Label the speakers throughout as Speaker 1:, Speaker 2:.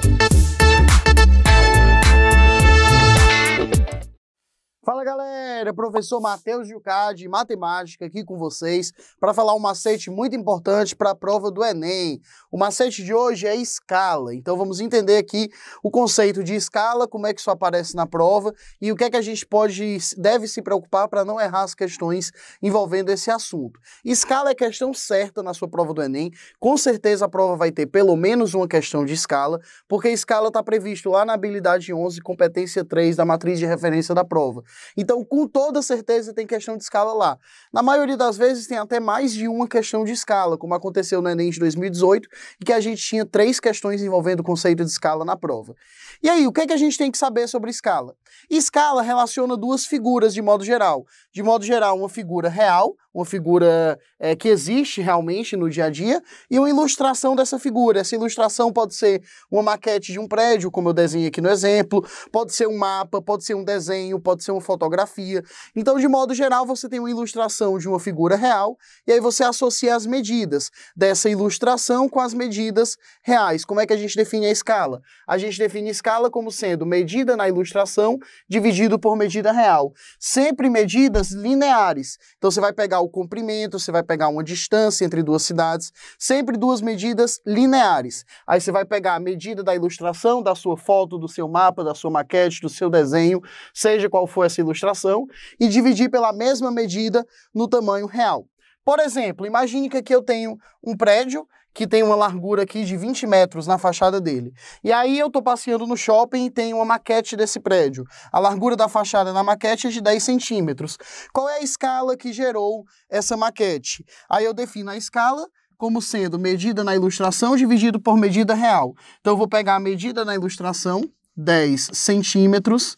Speaker 1: Thank you. galera, professor Matheus Gilcard de Matemática aqui com vocês para falar um macete muito importante para a prova do Enem. O macete de hoje é escala, então vamos entender aqui o conceito de escala, como é que isso aparece na prova e o que é que a gente pode, deve se preocupar para não errar as questões envolvendo esse assunto. Escala é questão certa na sua prova do Enem, com certeza a prova vai ter pelo menos uma questão de escala, porque escala está previsto lá na habilidade 11, competência 3 da matriz de referência da prova. Então, com toda certeza, tem questão de escala lá. Na maioria das vezes, tem até mais de uma questão de escala, como aconteceu no Enem de 2018, em que a gente tinha três questões envolvendo o conceito de escala na prova. E aí, o que, é que a gente tem que saber sobre escala? Escala relaciona duas figuras de modo geral. De modo geral, uma figura real, uma figura é, que existe realmente no dia a dia, e uma ilustração dessa figura. Essa ilustração pode ser uma maquete de um prédio, como eu desenhei aqui no exemplo, pode ser um mapa, pode ser um desenho, pode ser uma fotografia. Então, de modo geral, você tem uma ilustração de uma figura real, e aí você associa as medidas dessa ilustração com as medidas reais. Como é que a gente define a escala? A gente define a escala como sendo medida na ilustração dividido por medida real. Sempre medidas lineares. Então, você vai pegar o comprimento, você vai pegar uma distância entre duas cidades, sempre duas medidas lineares. Aí você vai pegar a medida da ilustração, da sua foto, do seu mapa, da sua maquete, do seu desenho, seja qual for essa ilustração, e dividir pela mesma medida no tamanho real. Por exemplo, imagine que aqui eu tenho um prédio que tem uma largura aqui de 20 metros na fachada dele. E aí eu estou passeando no shopping e tem uma maquete desse prédio. A largura da fachada na maquete é de 10 centímetros. Qual é a escala que gerou essa maquete? Aí eu defino a escala como sendo medida na ilustração dividido por medida real. Então eu vou pegar a medida na ilustração, 10 centímetros,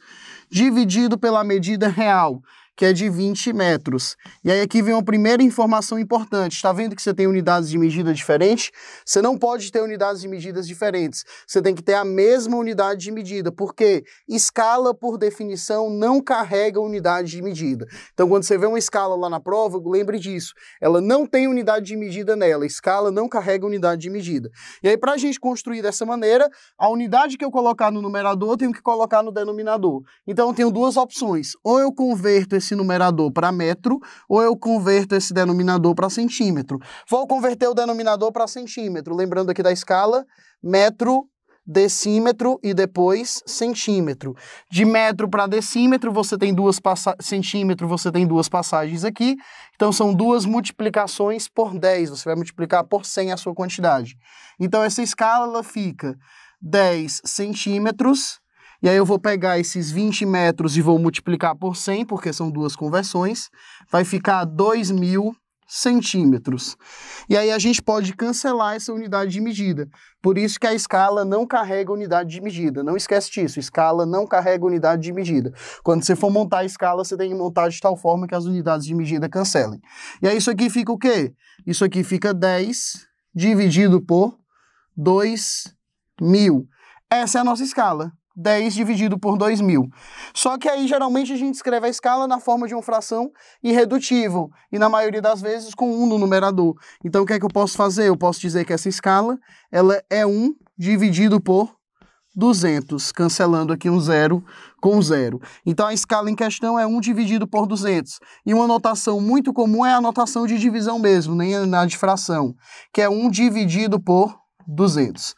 Speaker 1: dividido pela medida real, que é de 20 metros. E aí aqui vem uma primeira informação importante. Está vendo que você tem unidades de medida diferentes? Você não pode ter unidades de medidas diferentes. Você tem que ter a mesma unidade de medida, porque escala, por definição, não carrega unidade de medida. Então, quando você vê uma escala lá na prova, lembre disso. Ela não tem unidade de medida nela. Escala não carrega unidade de medida. E aí, para a gente construir dessa maneira, a unidade que eu colocar no numerador, eu tenho que colocar no denominador. Então, eu tenho duas opções. Ou eu converto esse esse numerador para metro ou eu converto esse denominador para centímetro. Vou converter o denominador para centímetro, lembrando aqui da escala, metro, decímetro e depois centímetro. De metro para decímetro, você tem duas centímetro, você tem duas passagens aqui. Então são duas multiplicações por 10, você vai multiplicar por 100 a sua quantidade. Então essa escala ela fica 10 centímetros e aí eu vou pegar esses 20 metros e vou multiplicar por 100, porque são duas conversões, vai ficar 2.000 centímetros. E aí a gente pode cancelar essa unidade de medida. Por isso que a escala não carrega unidade de medida. Não esquece disso, escala não carrega unidade de medida. Quando você for montar a escala, você tem que montar de tal forma que as unidades de medida cancelem. E aí isso aqui fica o quê? Isso aqui fica 10 dividido por 2.000. mil. Essa é a nossa escala. 10 dividido por 2.000. Só que aí geralmente a gente escreve a escala na forma de uma fração irredutível e na maioria das vezes com 1 no numerador. Então o que é que eu posso fazer? Eu posso dizer que essa escala ela é 1 dividido por 200, cancelando aqui um zero com zero. Então a escala em questão é 1 dividido por 200. E uma notação muito comum é a notação de divisão mesmo, nem na difração, que é 1 dividido por 200.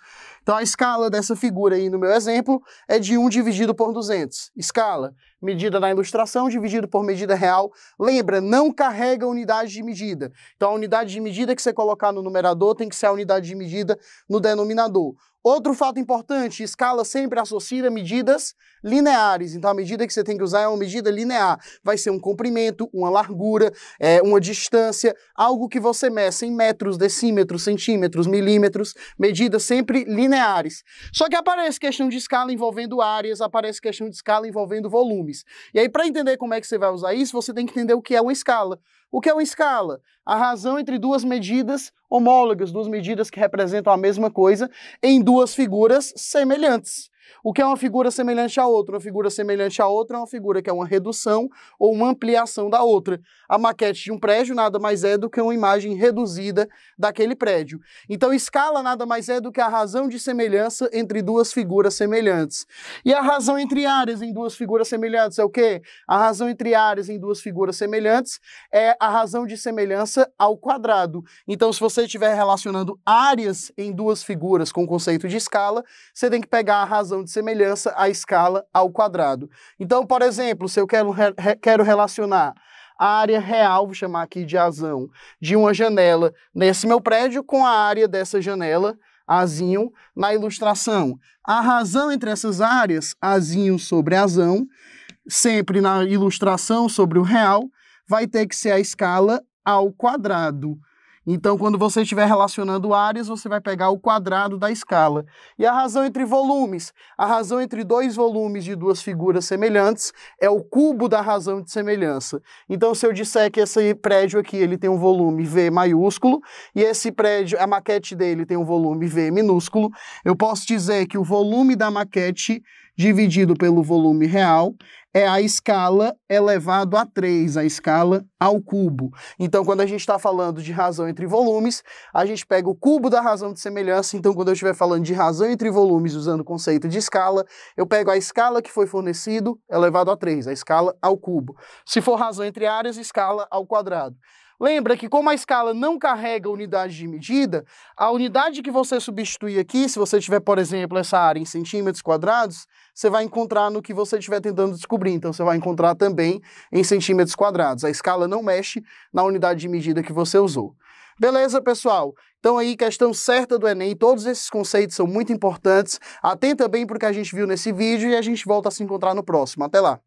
Speaker 1: Então a escala dessa figura aí no meu exemplo é de 1 dividido por 200. Escala, medida na ilustração dividido por medida real. Lembra, não carrega unidade de medida. Então a unidade de medida que você colocar no numerador tem que ser a unidade de medida no denominador. Outro fato importante, escala sempre associa medidas lineares. Então, a medida que você tem que usar é uma medida linear. Vai ser um comprimento, uma largura, é, uma distância, algo que você meça em metros, decímetros, centímetros, milímetros, medidas sempre lineares. Só que aparece questão de escala envolvendo áreas, aparece questão de escala envolvendo volumes. E aí, para entender como é que você vai usar isso, você tem que entender o que é uma escala. O que é uma escala? A razão entre duas medidas homólogas, duas medidas que representam a mesma coisa, em duas figuras semelhantes. O que é uma figura semelhante a outra? Uma figura semelhante a outra é uma figura que é uma redução ou uma ampliação da outra. A maquete de um prédio nada mais é do que uma imagem reduzida daquele prédio. Então, escala nada mais é do que a razão de semelhança entre duas figuras semelhantes. E a razão entre áreas em duas figuras semelhantes é o quê? A razão entre áreas em duas figuras semelhantes é a razão de semelhança ao quadrado. Então, se você estiver relacionando áreas em duas figuras com o conceito de escala, você tem que pegar a razão relação de semelhança à escala ao quadrado. Então, por exemplo, se eu quero, re quero relacionar a área real, vou chamar aqui de azão, de uma janela nesse meu prédio com a área dessa janela, azinho, na ilustração. A razão entre essas áreas, azinho sobre azão, sempre na ilustração sobre o real, vai ter que ser a escala ao quadrado. Então, quando você estiver relacionando áreas, você vai pegar o quadrado da escala. E a razão entre volumes? A razão entre dois volumes de duas figuras semelhantes é o cubo da razão de semelhança. Então, se eu disser que esse prédio aqui ele tem um volume V maiúsculo e esse prédio, a maquete dele tem um volume V minúsculo, eu posso dizer que o volume da maquete dividido pelo volume real é a escala elevado a 3, a escala ao cubo. Então, quando a gente está falando de razão entre volumes, a gente pega o cubo da razão de semelhança. Então, quando eu estiver falando de razão entre volumes usando o conceito de escala, eu pego a escala que foi fornecido elevado a 3, a escala ao cubo. Se for razão entre áreas, escala ao quadrado. Lembra que como a escala não carrega unidade de medida, a unidade que você substituir aqui, se você tiver, por exemplo, essa área em centímetros quadrados, você vai encontrar no que você estiver tentando descobrir. Então, você vai encontrar também em centímetros quadrados. A escala não mexe na unidade de medida que você usou. Beleza, pessoal? Então aí, questão certa do Enem, todos esses conceitos são muito importantes. Atenta bem para o que a gente viu nesse vídeo e a gente volta a se encontrar no próximo. Até lá!